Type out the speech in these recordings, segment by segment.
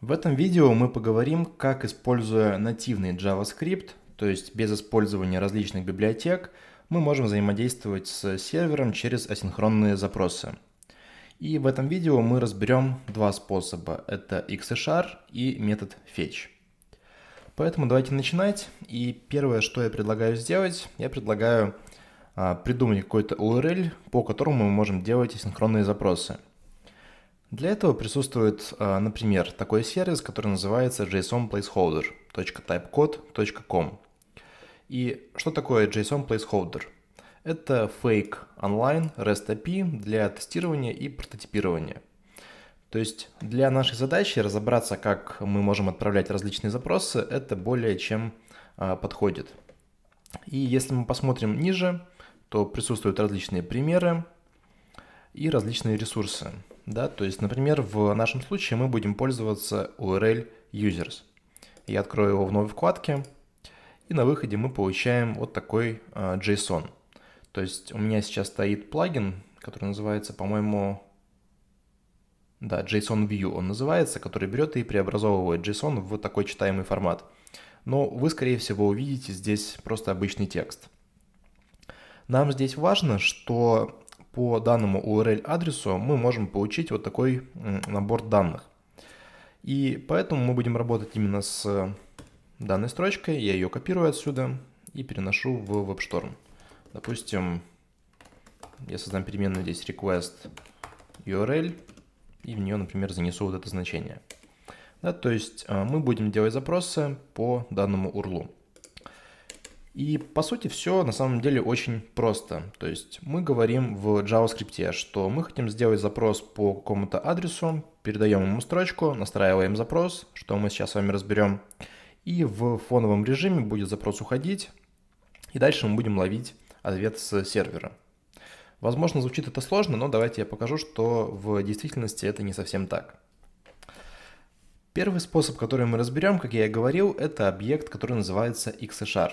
В этом видео мы поговорим, как используя нативный JavaScript, то есть без использования различных библиотек, мы можем взаимодействовать с сервером через асинхронные запросы. И в этом видео мы разберем два способа. Это XSHR и метод fetch. Поэтому давайте начинать. И первое, что я предлагаю сделать, я предлагаю а, придумать какой-то URL, по которому мы можем делать асинхронные запросы. Для этого присутствует, а, например, такой сервис, который называется jsonplaceholder.typecode.com. И что такое JSON placeholder? Это фейк онлайн REST API для тестирования и прототипирования. То есть для нашей задачи разобраться, как мы можем отправлять различные запросы, это более чем а, подходит. И если мы посмотрим ниже, то присутствуют различные примеры и различные ресурсы. Да? То есть, например, в нашем случае мы будем пользоваться URL users. Я открою его в новой вкладке, и на выходе мы получаем вот такой а, JSON. То есть у меня сейчас стоит плагин, который называется, по-моему, да, JSON View он называется, который берет и преобразовывает JSON в вот такой читаемый формат. Но вы, скорее всего, увидите здесь просто обычный текст. Нам здесь важно, что по данному URL-адресу мы можем получить вот такой набор данных. И поэтому мы будем работать именно с э, данной строчкой. Я ее копирую отсюда и переношу в WebStorm. Допустим, я создам переменную здесь request URL и в нее, например, занесу вот это значение. Да, то есть э, мы будем делать запросы по данному URL. И по сути все на самом деле очень просто. То есть мы говорим в JavaScript, что мы хотим сделать запрос по какому-то адресу, передаем ему строчку, настраиваем запрос, что мы сейчас с вами разберем. И в фоновом режиме будет запрос уходить, и дальше мы будем ловить ответ с сервера. Возможно, звучит это сложно, но давайте я покажу, что в действительности это не совсем так. Первый способ, который мы разберем, как я и говорил, это объект, который называется XHR.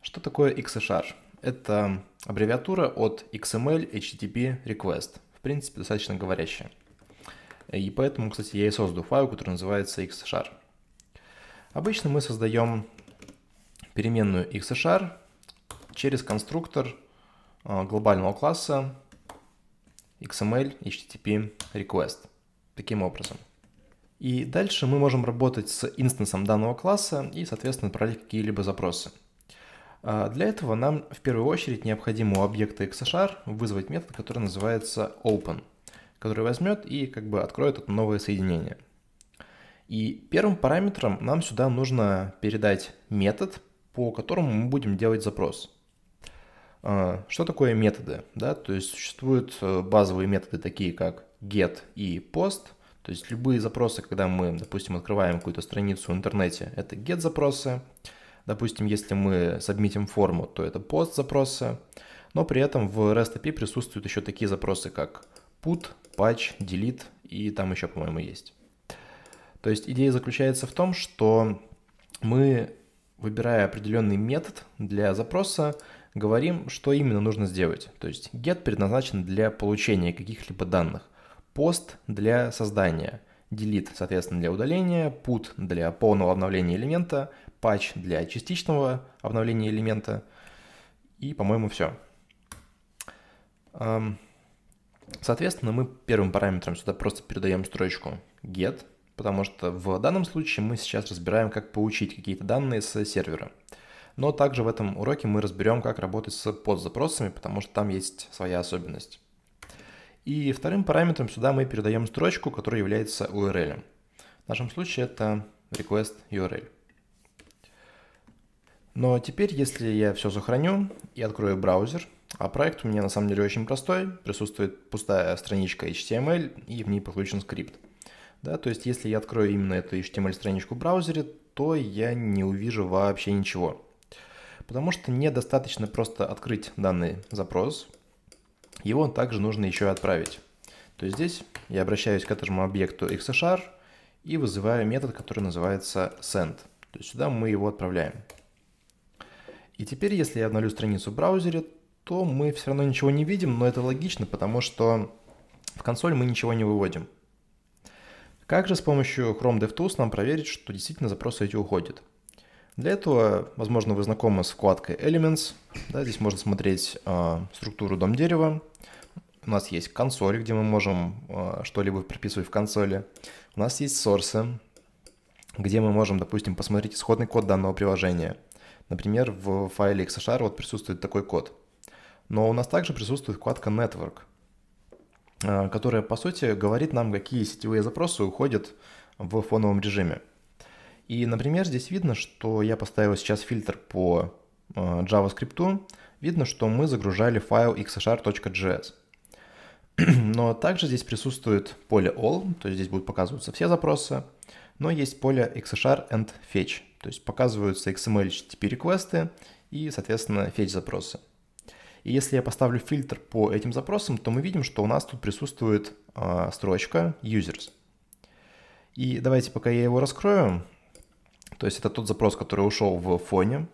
Что такое XSHR? Это аббревиатура от XML HTTP Request. В принципе, достаточно говорящая. И поэтому, кстати, я и создал файл, который называется XSHR. Обычно мы создаем переменную XSHR через конструктор а, глобального класса XML HTTP Request. Таким образом. И дальше мы можем работать с инстансом данного класса и, соответственно, отправлять какие-либо запросы. А для этого нам в первую очередь необходимо у объекта XHR вызвать метод, который называется open, который возьмет и как бы откроет это новое соединение. И первым параметром нам сюда нужно передать метод, по которому мы будем делать запрос. А, что такое методы? Да? То есть существуют э, базовые методы, такие как get и post. То есть любые запросы, когда мы, допустим, открываем какую-то страницу в интернете, это get запросы. запросы Допустим, если мы сабмитим форму, то это пост запросы, но при этом в REST API присутствуют еще такие запросы, как put, patch, delete и там еще, по-моему, есть. То есть идея заключается в том, что мы, выбирая определенный метод для запроса, говорим, что именно нужно сделать. То есть get предназначен для получения каких-либо данных, POST для создания, delete, соответственно, для удаления, put для полного обновления элемента, patch для частичного обновления элемента, и, по-моему, все. Соответственно, мы первым параметром сюда просто передаем строчку get, потому что в данном случае мы сейчас разбираем, как получить какие-то данные с сервера. Но также в этом уроке мы разберем, как работать с подзапросами, потому что там есть своя особенность. И вторым параметром сюда мы передаем строчку, которая является URL. В нашем случае это request URL. Но теперь, если я все сохраню и открою браузер, а проект у меня на самом деле очень простой, присутствует пустая страничка HTML и в ней подключен скрипт. Да, то есть если я открою именно эту HTML-страничку в браузере, то я не увижу вообще ничего. Потому что недостаточно просто открыть данный запрос, его также нужно еще и отправить. То есть здесь я обращаюсь к этому объекту xhr и вызываю метод, который называется send. То есть сюда мы его отправляем. И теперь, если я обновлю страницу в браузере, то мы все равно ничего не видим, но это логично, потому что в консоль мы ничего не выводим. Как же с помощью Chrome DevTools нам проверить, что действительно запросы эти уходят? Для этого, возможно, вы знакомы с вкладкой Elements. Да, здесь можно смотреть э, структуру дом дерева. У нас есть консоль, где мы можем э, что-либо прописывать в консоли. У нас есть сорсы, где мы можем, допустим, посмотреть исходный код данного приложения. Например, в файле XHR вот присутствует такой код. Но у нас также присутствует вкладка Network, э, которая, по сути, говорит нам, какие сетевые запросы уходят в фоновом режиме. И, например, здесь видно, что я поставил сейчас фильтр по э, JavaScript, видно, что мы загружали файл xhr.js. Но также здесь присутствует поле all, то есть здесь будут показываться все запросы, но есть поле xhr and fetch, то есть показываются XML HTTP эм реквесты и, соответственно, fetch запросы. И если я поставлю фильтр по этим запросам, то мы видим, что у нас тут присутствует э, строчка users. И давайте, пока я его раскрою, то есть это тот запрос, который ушел в фоне.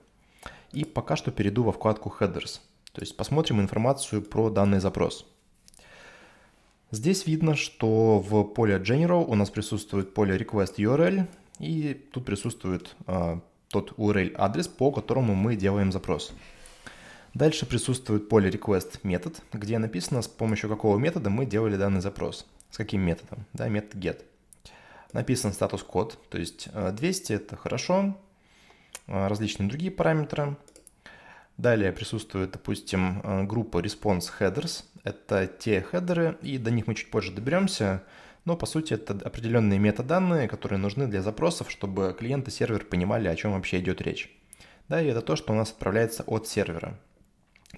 И пока что перейду во вкладку Headers. То есть посмотрим информацию про данный запрос. Здесь видно, что в поле General у нас присутствует поле Request URL, и тут присутствует э, тот URL-адрес, по которому мы делаем запрос. Дальше присутствует поле request метод, где написано, с помощью какого метода мы делали данный запрос. С каким методом? Да, метод get написан статус-код, то есть 200 э, – это хорошо, э, различные другие параметры. Далее присутствует, допустим, э, группа response headers. Это те хедеры, и до них мы чуть позже доберемся, но по сути это определенные метаданные, которые нужны для запросов, чтобы клиент и сервер понимали, о чем вообще идет речь. Да, и это то, что у нас отправляется от сервера.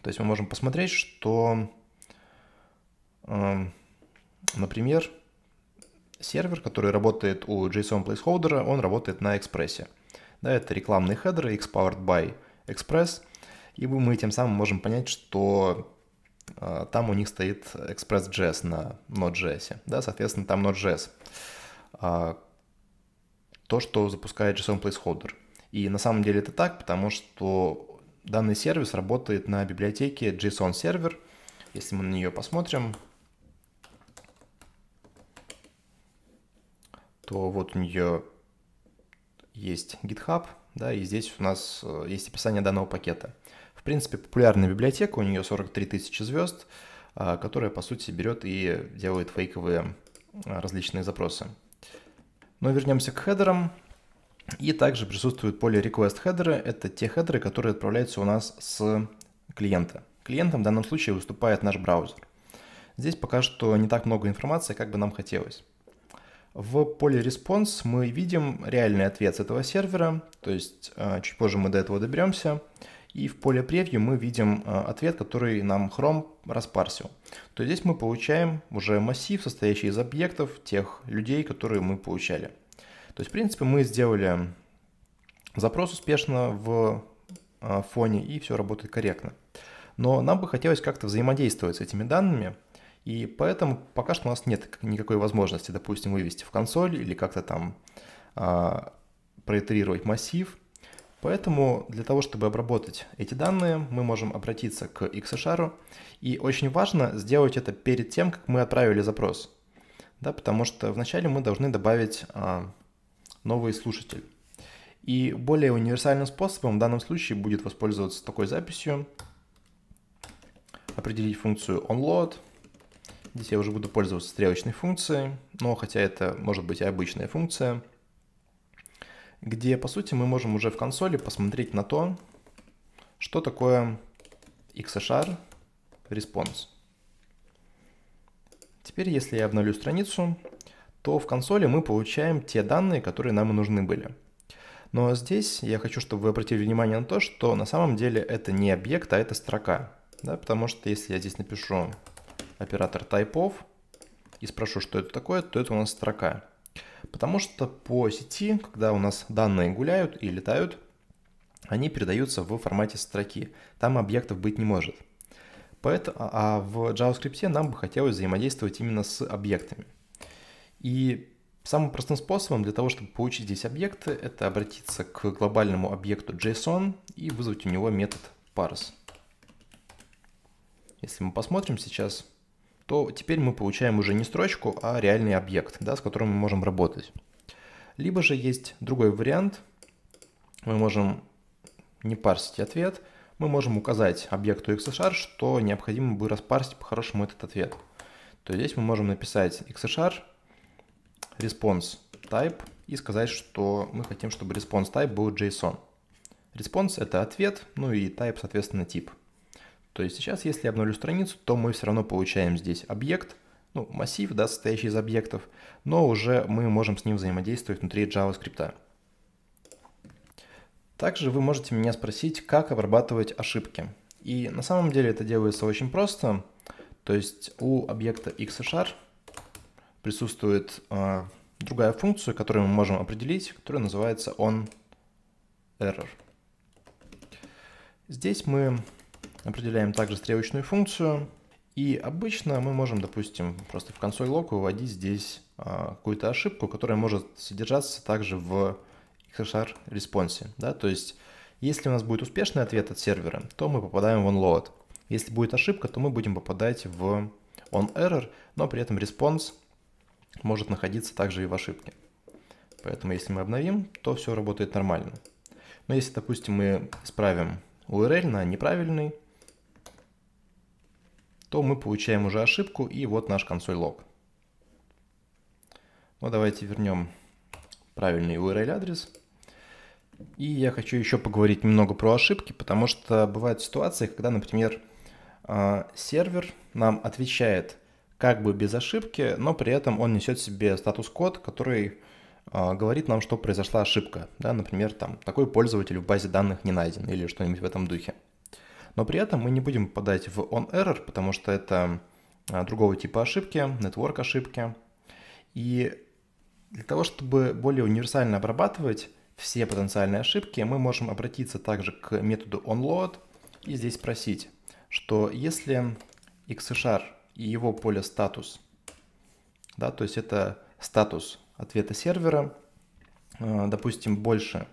То есть мы можем посмотреть, что, эм, например, сервер, который работает у JSON placeholder, он работает на Express. Да, это рекламный хедер X-Powered by Express, и мы тем самым можем понять, что э, там у них стоит Express.js на Node.js. Да, соответственно, там Node.js. Э, то, что запускает JSON placeholder. И на самом деле это так, потому что данный сервис работает на библиотеке JSON сервер. Если мы на нее посмотрим, то вот у нее есть GitHub, да, и здесь у нас э, есть описание данного пакета. В принципе, популярная библиотека, у нее 43 тысячи звезд, э, которая, по сути, берет и делает фейковые э, различные запросы. Но вернемся к хедерам. И также присутствует поле request хедеры. Это те хедеры, которые отправляются у нас с клиента. Клиентом в данном случае выступает наш браузер. Здесь пока что не так много информации, как бы нам хотелось. В поле response мы видим реальный ответ с этого сервера, то есть а, чуть позже мы до этого доберемся. И в поле preview мы видим а, ответ, который нам Chrome распарсил. То есть здесь мы получаем уже массив, состоящий из объектов тех людей, которые мы получали. То есть, в принципе, мы сделали запрос успешно в а, фоне, и все работает корректно. Но нам бы хотелось как-то взаимодействовать с этими данными – и поэтому пока что у нас нет никакой возможности, допустим, вывести в консоль или как-то там а, проитерировать массив. Поэтому для того, чтобы обработать эти данные, мы можем обратиться к XSHR. И очень важно сделать это перед тем, как мы отправили запрос. Да, потому что вначале мы должны добавить а, новый слушатель. И более универсальным способом в данном случае будет воспользоваться такой записью, определить функцию onload, Здесь я уже буду пользоваться стрелочной функцией, но хотя это может быть и обычная функция, где, по сути, мы можем уже в консоли посмотреть на то, что такое XHR response. Теперь, если я обновлю страницу, то в консоли мы получаем те данные, которые нам и нужны были. Но здесь я хочу, чтобы вы обратили внимание на то, что на самом деле это не объект, а это строка. Да, потому что если я здесь напишу оператор тайпов и спрошу, что это такое, то это у нас строка. Потому что по сети, когда у нас данные гуляют и летают, они передаются в формате строки. Там объектов быть не может. Поэтому, а, а в JavaScript нам бы хотелось взаимодействовать именно с объектами. И самым простым способом для того, чтобы получить здесь объекты, это обратиться к глобальному объекту JSON и вызвать у него метод parse. Если мы посмотрим сейчас, то теперь мы получаем уже не строчку, а реальный объект, да, с которым мы можем работать. Либо же есть другой вариант. Мы можем не парсить ответ. Мы можем указать объекту XSR, что необходимо бы распарсить по-хорошему этот ответ. То есть здесь мы можем написать XSR response type и сказать, что мы хотим, чтобы response type был JSON. Response — это ответ, ну и type, соответственно, тип. То есть сейчас, если я обновлю страницу, то мы все равно получаем здесь объект, ну, массив, да, состоящий из объектов, но уже мы можем с ним взаимодействовать внутри JavaScript. Также вы можете меня спросить, как обрабатывать ошибки. И на самом деле это делается очень просто. То есть у объекта XHR присутствует э, другая функция, которую мы можем определить, которая называется onError. Здесь мы Определяем также стрелочную функцию. И обычно мы можем, допустим, просто в консоль локу вводить здесь а, какую-то ошибку, которая может содержаться также в XHR респонсе. Да? То есть, если у нас будет успешный ответ от сервера, то мы попадаем в onload. Если будет ошибка, то мы будем попадать в on error, но при этом респонс может находиться также и в ошибке. Поэтому если мы обновим, то все работает нормально. Но если, допустим, мы исправим URL на неправильный, то мы получаем уже ошибку и вот наш консоль лог. ну давайте вернем правильный URL-адрес. И я хочу еще поговорить немного про ошибки, потому что бывают ситуации, когда, например, а, сервер нам отвечает как бы без ошибки, но при этом он несет в себе статус-код, который а, говорит нам, что произошла ошибка. Да, например, там такой пользователь в базе данных не найден или что-нибудь в этом духе. Но при этом мы не будем попадать в on-error, потому что это а, другого типа ошибки, network ошибки. И для того, чтобы более универсально обрабатывать все потенциальные ошибки, мы можем обратиться также к методу onload и здесь спросить что если XHR и его поле статус, да, то есть это статус ответа сервера, а, допустим, больше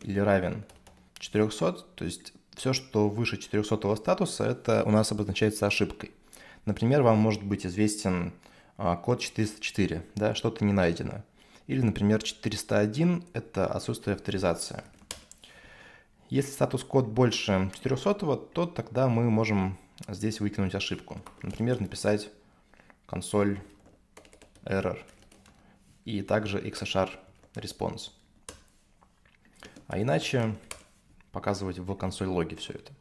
или равен 400, то есть все, что выше 400 статуса, это у нас обозначается ошибкой. Например, вам может быть известен а, код 404, да, что-то не найдено. Или, например, 401 – это отсутствие авторизации. Если статус-код больше 400, то тогда мы можем здесь выкинуть ошибку. Например, написать консоль error и также xhr response. А иначе показывать в консоль логи все это.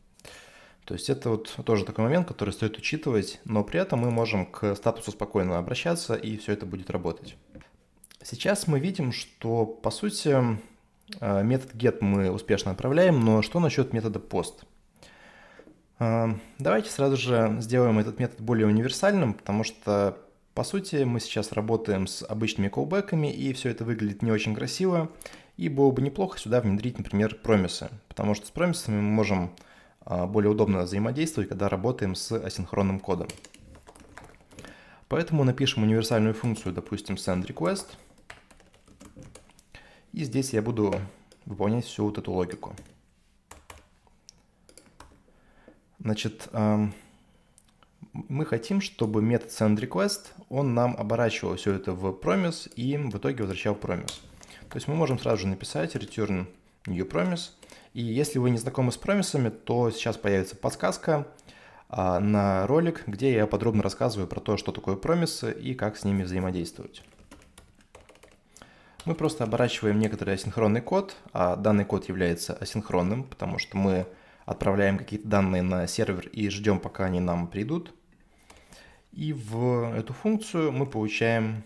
То есть это вот тоже такой момент, который стоит учитывать, но при этом мы можем к статусу спокойно обращаться, и все это будет работать. Сейчас мы видим, что по сути э, метод get мы успешно отправляем, но что насчет метода post? Э, давайте сразу же сделаем этот метод более универсальным, потому что по сути мы сейчас работаем с обычными колбеками, и все это выглядит не очень красиво, и было бы неплохо сюда внедрить, например, промисы, потому что с промисами мы можем а, более удобно взаимодействовать, когда работаем с асинхронным кодом. Поэтому напишем универсальную функцию, допустим, sendRequest. И здесь я буду выполнять всю вот эту логику. Значит, мы хотим, чтобы метод sendRequest, он нам оборачивал все это в промис и в итоге возвращал промис. То есть мы можем сразу же написать return new promise. И если вы не знакомы с промисами, то сейчас появится подсказка а, на ролик, где я подробно рассказываю про то, что такое промисы и как с ними взаимодействовать. Мы просто оборачиваем некоторый асинхронный код, а данный код является асинхронным, потому что мы отправляем какие-то данные на сервер и ждем, пока они нам придут. И в эту функцию мы получаем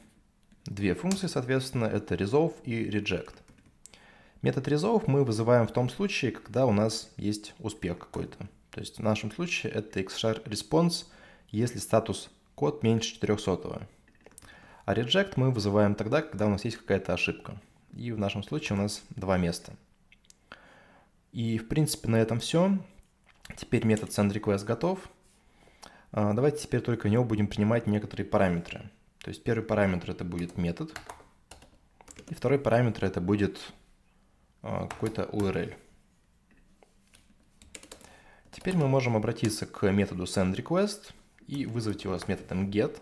Две функции, соответственно, это resolve и reject. Метод resolve мы вызываем в том случае, когда у нас есть успех какой-то. То есть в нашем случае это xshare response, если статус код меньше 400. А reject мы вызываем тогда, когда у нас есть какая-то ошибка. И в нашем случае у нас два места. И в принципе на этом все. Теперь метод sendRequest готов. А, давайте теперь только в него будем принимать некоторые параметры. То есть первый параметр это будет метод, и второй параметр это будет а, какой-то URL. Теперь мы можем обратиться к методу sendRequest и вызвать его с методом get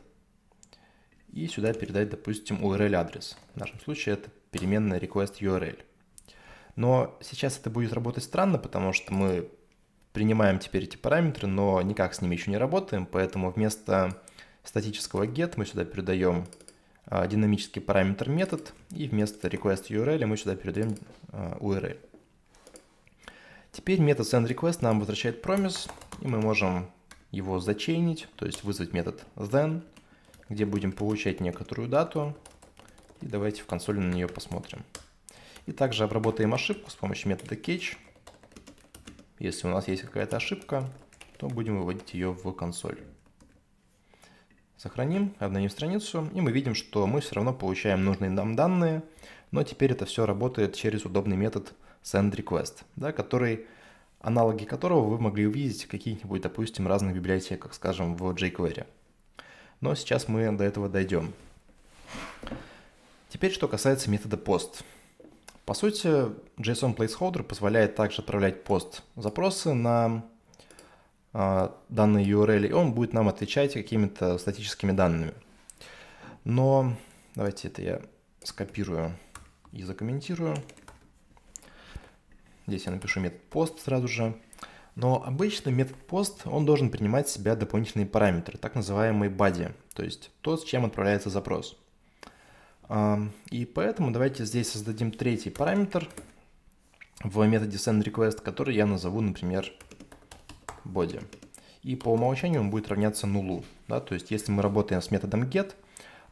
и сюда передать, допустим, URL-адрес. В нашем случае это переменная request_url. Но сейчас это будет работать странно, потому что мы принимаем теперь эти параметры, но никак с ними еще не работаем, поэтому вместо статического get мы сюда передаем а, динамический параметр метод, и вместо request URL мы сюда передаем а, URL. Теперь метод sendRequest нам возвращает promise, и мы можем его зачейнить, то есть вызвать метод then, где будем получать некоторую дату, и давайте в консоли на нее посмотрим. И также обработаем ошибку с помощью метода catch. Если у нас есть какая-то ошибка, то будем выводить ее в консоль. Сохраним, обновим страницу, и мы видим, что мы все равно получаем нужные нам данные, но теперь это все работает через удобный метод sendRequest, да, который, аналоги которого вы могли увидеть в каких-нибудь, допустим, разных библиотеках, скажем, в jQuery. Но сейчас мы до этого дойдем. Теперь, что касается метода post. По сути, JSON placeholder позволяет также отправлять пост запросы на а, данной URL, и он будет нам отвечать какими-то статическими данными. Но давайте это я скопирую и закомментирую. Здесь я напишу метод post сразу же. Но обычно метод post, он должен принимать в себя дополнительные параметры, так называемые body, то есть то, с чем отправляется запрос. А, и поэтому давайте здесь создадим третий параметр в методе sendRequest, который я назову, например, body. И по умолчанию он будет равняться нулу. Да? То есть если мы работаем с методом get,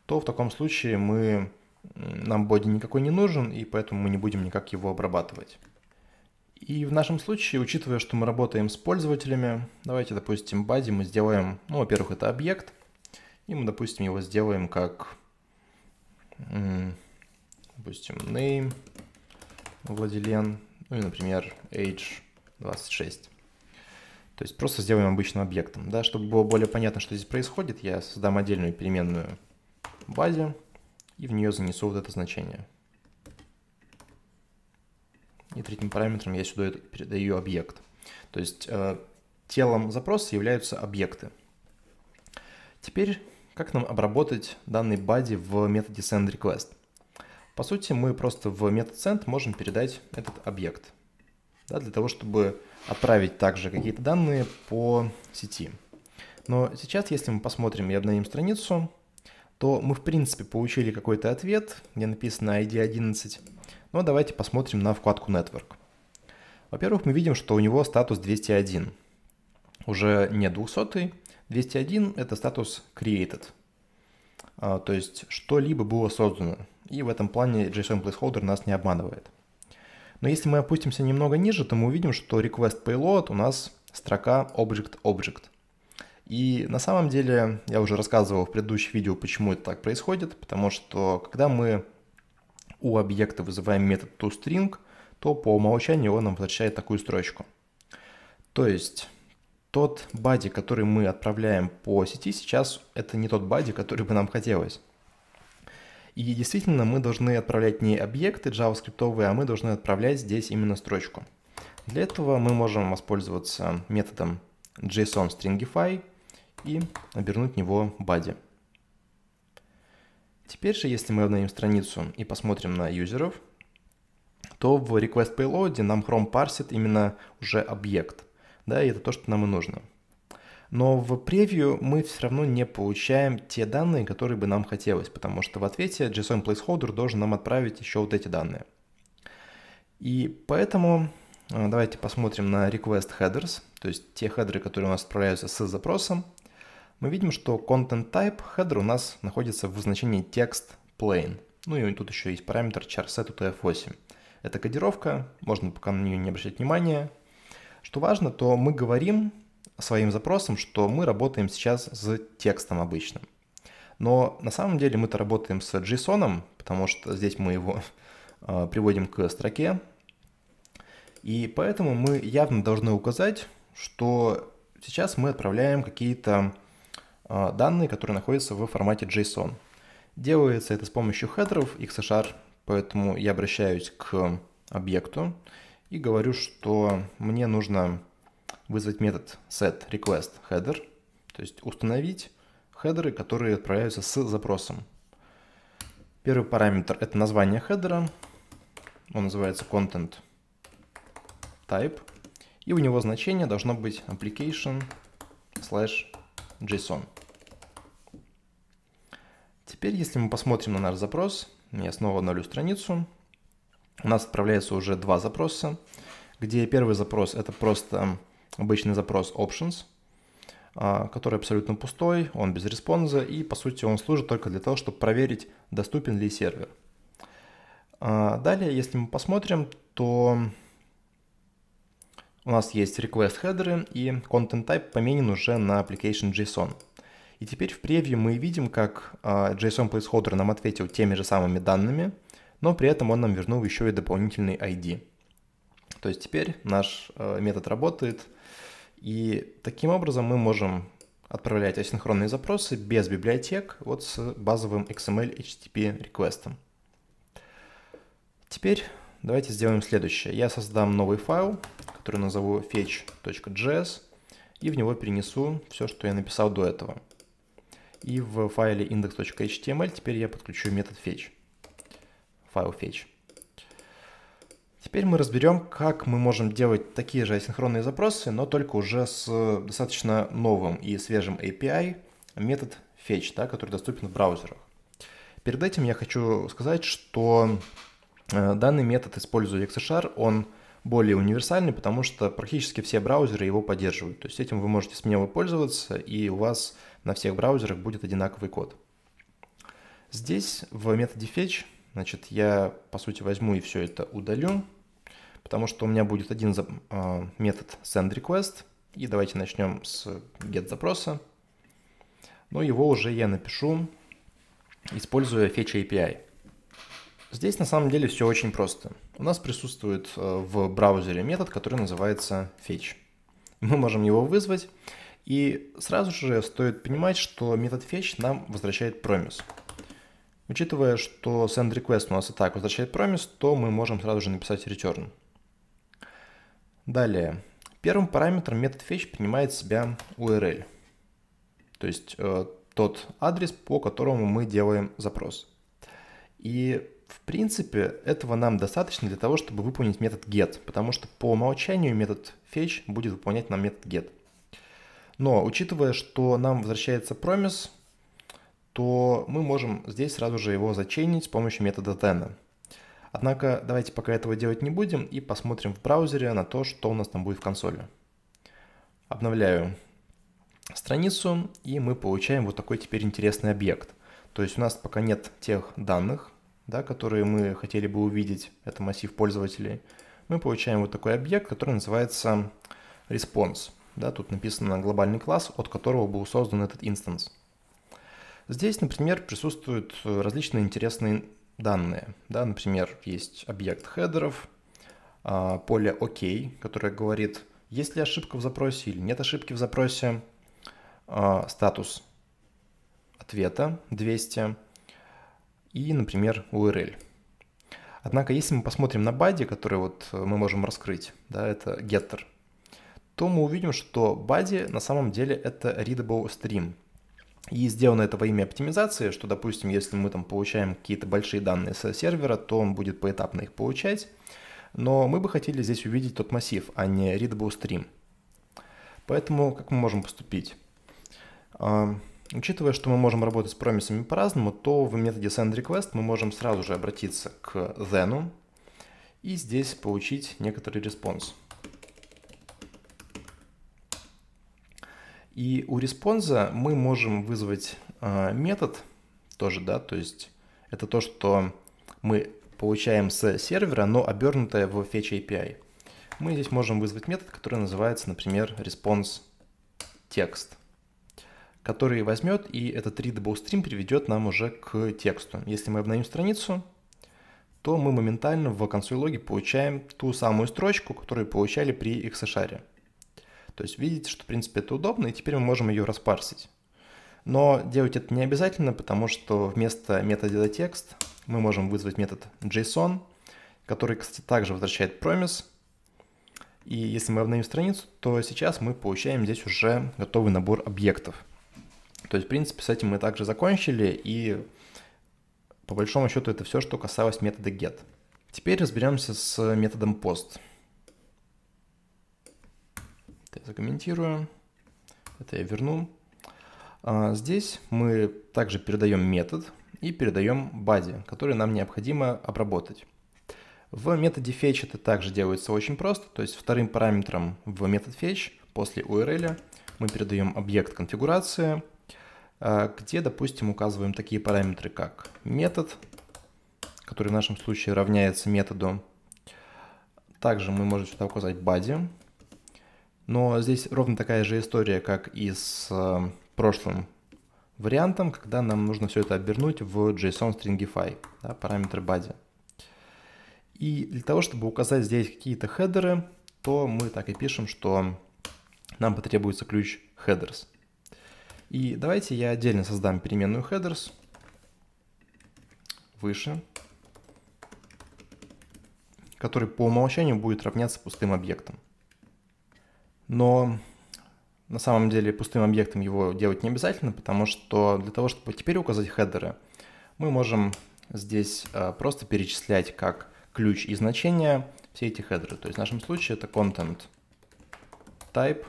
то в таком случае мы, нам body никакой не нужен, и поэтому мы не будем никак его обрабатывать. И в нашем случае, учитывая, что мы работаем с пользователями, давайте, допустим, body мы сделаем, ну, во-первых, это объект, и мы, допустим, его сделаем как, допустим, name, владелен, ну и, например, age 26. То есть просто сделаем обычным объектом. Да? Чтобы было более понятно, что здесь происходит, я создам отдельную переменную базе и в нее занесу вот это значение. И третьим параметром я сюда передаю объект. То есть э, телом запроса являются объекты. Теперь как нам обработать данный body в методе sendRequest? По сути, мы просто в метод send можем передать этот объект. Да, для того, чтобы отправить также какие-то данные по сети. Но сейчас, если мы посмотрим и обновим страницу, то мы, в принципе, получили какой-то ответ, где написано ID 11. Но давайте посмотрим на вкладку Network. Во-первых, мы видим, что у него статус 201. Уже не 200, 201 — это статус created, а, то есть что-либо было создано. И в этом плане JSON placeholder нас не обманывает. Но если мы опустимся немного ниже, то мы увидим, что request payload у нас строка object object. И на самом деле, я уже рассказывал в предыдущих видео, почему это так происходит, потому что когда мы у объекта вызываем метод toString, то по умолчанию он нам возвращает такую строчку. То есть тот бади, который мы отправляем по сети сейчас, это не тот бади, который бы нам хотелось. И действительно, мы должны отправлять не объекты JavaScript, а мы должны отправлять здесь именно строчку. Для этого мы можем воспользоваться методом JSON stringify и обернуть него body. Теперь же, если мы обновим страницу и посмотрим на юзеров, то в request payload нам Chrome парсит именно уже объект. Да, и это то, что нам и нужно но в превью мы все равно не получаем те данные, которые бы нам хотелось, потому что в ответе JSON placeholder должен нам отправить еще вот эти данные. И поэтому э, давайте посмотрим на request headers, то есть те хедеры, которые у нас отправляются с запросом. Мы видим, что content type header у нас находится в значении text plain. Ну и тут еще есть параметр charset utf8. Это кодировка, можно пока на нее не обращать внимания. Что важно, то мы говорим своим запросом, что мы работаем сейчас с текстом обычным. Но на самом деле мы-то работаем с JSON, потому что здесь мы его а, приводим к строке. И поэтому мы явно должны указать, что сейчас мы отправляем какие-то а, данные, которые находятся в формате JSON. Делается это с помощью хедеров XHR, поэтому я обращаюсь к объекту и говорю, что мне нужно вызвать метод setRequestHeader, то есть установить хедеры, которые отправляются с запросом. Первый параметр это название хедера, он называется content type, и у него значение должно быть application slash JSON. Теперь, если мы посмотрим на наш запрос, я снова обновлю страницу, у нас отправляется уже два запроса, где первый запрос это просто обычный запрос options, а, который абсолютно пустой, он без респонса, и по сути он служит только для того, чтобы проверить, доступен ли сервер. А, далее, если мы посмотрим, то у нас есть request хедеры и content type поменен уже на application JSON. И теперь в превью мы видим, как а, JSON placeholder нам ответил теми же самыми данными, но при этом он нам вернул еще и дополнительный ID. То есть теперь наш э, метод работает – и таким образом мы можем отправлять асинхронные запросы без библиотек вот с базовым XML HTTP реквестом. Теперь давайте сделаем следующее. Я создам новый файл, который назову fetch.js, и в него перенесу все, что я написал до этого. И в файле index.html теперь я подключу метод fetch, файл fetch. Теперь мы разберем, как мы можем делать такие же асинхронные запросы, но только уже с достаточно новым и свежим API, метод fetch, да, который доступен в браузерах. Перед этим я хочу сказать, что э, данный метод, используя XSR, он более универсальный, потому что практически все браузеры его поддерживают. То есть этим вы можете смело пользоваться, и у вас на всех браузерах будет одинаковый код. Здесь в методе fetch Значит, я, по сути, возьму и все это удалю, потому что у меня будет один а, метод sendRequest. И давайте начнем с get-запроса. Но ну, его уже я напишу, используя Fetch API. Здесь на самом деле все очень просто. У нас присутствует э, в браузере метод, который называется fetch. Мы можем его вызвать, и сразу же стоит понимать, что метод fetch нам возвращает промис. Учитывая, что send request у нас и так возвращает promise, то мы можем сразу же написать return. Далее. Первым параметром метод fetch принимает в себя URL, то есть э, тот адрес, по которому мы делаем запрос. И в принципе этого нам достаточно для того, чтобы выполнить метод get, потому что по умолчанию метод fetch будет выполнять нам метод get. Но учитывая, что нам возвращается promise, то мы можем здесь сразу же его зачинить с помощью метода ten. Однако давайте пока этого делать не будем и посмотрим в браузере на то, что у нас там будет в консоли. Обновляю страницу, и мы получаем вот такой теперь интересный объект. То есть у нас пока нет тех данных, да, которые мы хотели бы увидеть, это массив пользователей. Мы получаем вот такой объект, который называется response. Да, тут написано глобальный класс, от которого был создан этот инстанс. Здесь, например, присутствуют э, различные интересные данные. Да, например, есть объект хедеров, а, поле ОК, которое говорит, есть ли ошибка в запросе или нет ошибки в запросе, а, статус ответа 200 и, например, URL. Однако, если мы посмотрим на бади, который вот э, мы можем раскрыть, да, это getter, то мы увидим, что бади на самом деле это readable stream – и сделано это во имя оптимизации, что, допустим, если мы там получаем какие-то большие данные со сервера, то он будет поэтапно их получать. Но мы бы хотели здесь увидеть тот массив, а не readable stream. Поэтому как мы можем поступить? А, учитывая, что мы можем работать с промисами по-разному, то в методе sendRequest мы можем сразу же обратиться к then и здесь получить некоторый респонс. И у респонса мы можем вызвать а, метод тоже, да, то есть это то, что мы получаем с сервера, но обернутое в Fetch API. Мы здесь можем вызвать метод, который называется, например, response текст, который возьмет и этот readable stream приведет нам уже к тексту. Если мы обновим страницу, то мы моментально в консоль логи получаем ту самую строчку, которую получали при XSHR. То есть видите, что, в принципе, это удобно, и теперь мы можем ее распарсить. Но делать это не обязательно, потому что вместо метода текст мы можем вызвать метод JSON, который, кстати, также возвращает промис. И если мы обновим страницу, то сейчас мы получаем здесь уже готовый набор объектов. То есть, в принципе, с этим мы также закончили, и по большому счету это все, что касалось метода get. Теперь разберемся с методом post. Это я закомментирую. Это я верну. А, здесь мы также передаем метод и передаем баде, который нам необходимо обработать. В методе fetch это также делается очень просто, то есть вторым параметром в метод fetch после URL мы передаем объект конфигурации, а, где, допустим, указываем такие параметры, как метод, который в нашем случае равняется методу. Также мы можем сюда указать body, но здесь ровно такая же история, как и с э, прошлым вариантом, когда нам нужно все это обернуть в JSON Stringify, да, параметры базе. И для того, чтобы указать здесь какие-то хедеры, то мы так и пишем, что нам потребуется ключ headers. И давайте я отдельно создам переменную headers выше, который по умолчанию будет равняться пустым объектом но на самом деле пустым объектом его делать не обязательно, потому что для того, чтобы теперь указать хедеры, мы можем здесь э, просто перечислять как ключ и значение все эти хедеры. То есть в нашем случае это content type,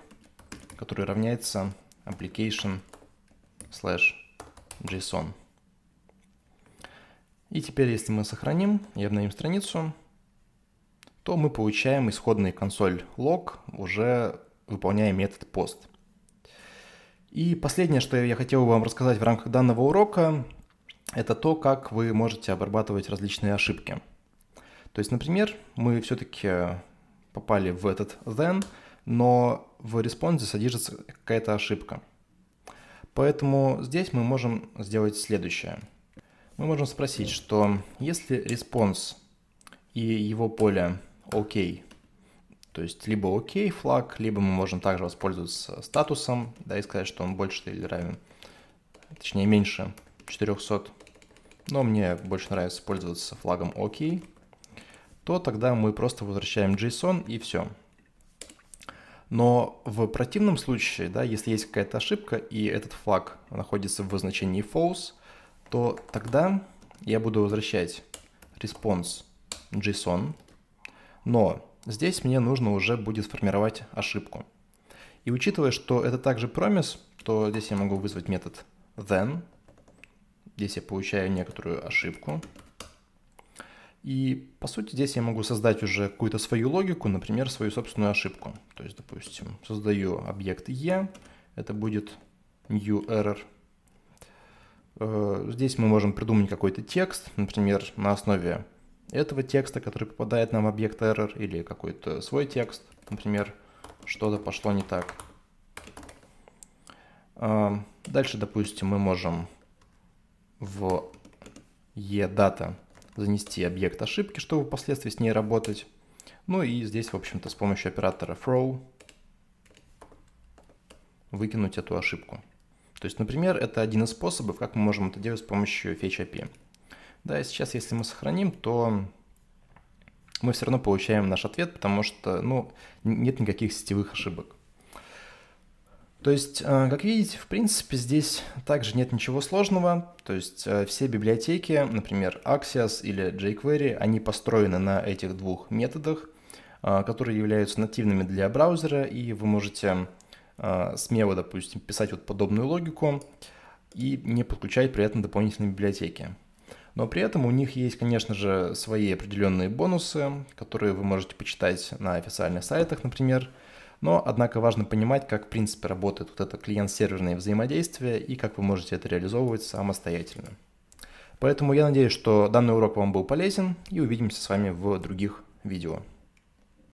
который равняется application slash JSON. И теперь, если мы сохраним и обновим страницу, то мы получаем исходный консоль лог уже выполняем метод POST. И последнее, что я хотел вам рассказать в рамках данного урока, это то, как вы можете обрабатывать различные ошибки. То есть, например, мы все-таки попали в этот then, но в респонсе содержится какая-то ошибка. Поэтому здесь мы можем сделать следующее. Мы можем спросить, что если респонс и его поле OK то есть либо окей флаг, либо мы можем также воспользоваться статусом, да, и сказать, что он больше или равен, точнее меньше 400. Но мне больше нравится пользоваться флагом окей. То тогда мы просто возвращаем JSON и все. Но в противном случае, да, если есть какая-то ошибка и этот флаг находится в значении false, то тогда я буду возвращать response JSON, но Здесь мне нужно уже будет сформировать ошибку. И учитывая, что это также промис, то здесь я могу вызвать метод then. Здесь я получаю некоторую ошибку. И, по сути, здесь я могу создать уже какую-то свою логику, например, свою собственную ошибку. То есть, допустим, создаю объект e, это будет new error. Э, здесь мы можем придумать какой-то текст, например, на основе этого текста, который попадает нам в объект error или какой-то свой текст, например, что-то пошло не так. Эм, дальше, допустим, мы можем в e-data занести объект ошибки, чтобы впоследствии с ней работать. Ну и здесь, в общем-то, с помощью оператора throw выкинуть эту ошибку. То есть, например, это один из способов, как мы можем это делать с помощью Fetch API. Да, и сейчас, если мы сохраним, то мы все равно получаем наш ответ, потому что ну, нет никаких сетевых ошибок. То есть, э, как видите, в принципе, здесь также нет ничего сложного. То есть, э, все библиотеки, например, Axios или jQuery, они построены на этих двух методах, э, которые являются нативными для браузера, и вы можете смело, допустим, писать вот подобную логику и не подключать при этом дополнительные библиотеки. Но при этом у них есть, конечно же, свои определенные бонусы, которые вы можете почитать на официальных сайтах, например. Но, однако, важно понимать, как, в принципе, работает вот это клиент-серверное взаимодействие и как вы можете это реализовывать самостоятельно. Поэтому я надеюсь, что данный урок вам был полезен, и увидимся с вами в других видео.